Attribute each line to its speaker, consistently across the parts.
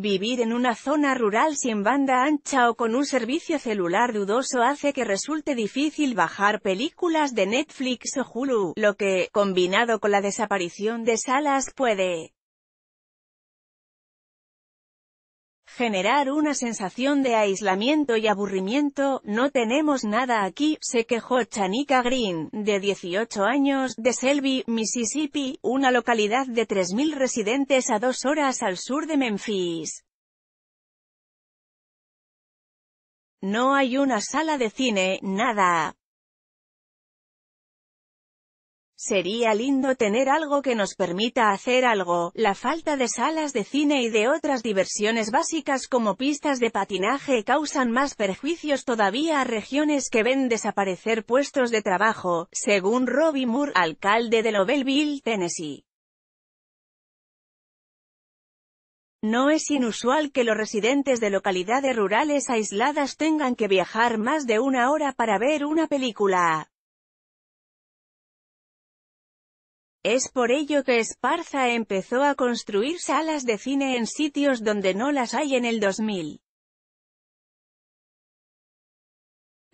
Speaker 1: Vivir en una zona rural sin banda ancha o con un servicio celular dudoso hace que resulte difícil bajar películas de Netflix o Hulu, lo que, combinado con la desaparición de salas, puede generar una sensación de aislamiento y aburrimiento, no tenemos nada aquí, se quejó Chanika Green, de 18 años, de Selby, Mississippi, una localidad de 3.000 residentes a dos horas al sur de Memphis. No hay una sala de cine, nada. Sería lindo tener algo que nos permita hacer algo. La falta de salas de cine y de otras diversiones básicas como pistas de patinaje causan más perjuicios todavía a regiones que ven desaparecer puestos de trabajo, según Robbie Moore, alcalde de Lovellville, Tennessee. No es inusual que los residentes de localidades rurales aisladas tengan que viajar más de una hora para ver una película. Es por ello que Esparza empezó a construir salas de cine en sitios donde no las hay en el 2000.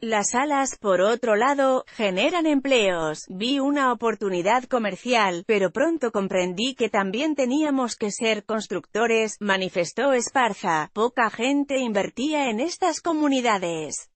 Speaker 1: Las salas, por otro lado, generan empleos, vi una oportunidad comercial, pero pronto comprendí que también teníamos que ser constructores, manifestó Esparza, poca gente invertía en estas comunidades.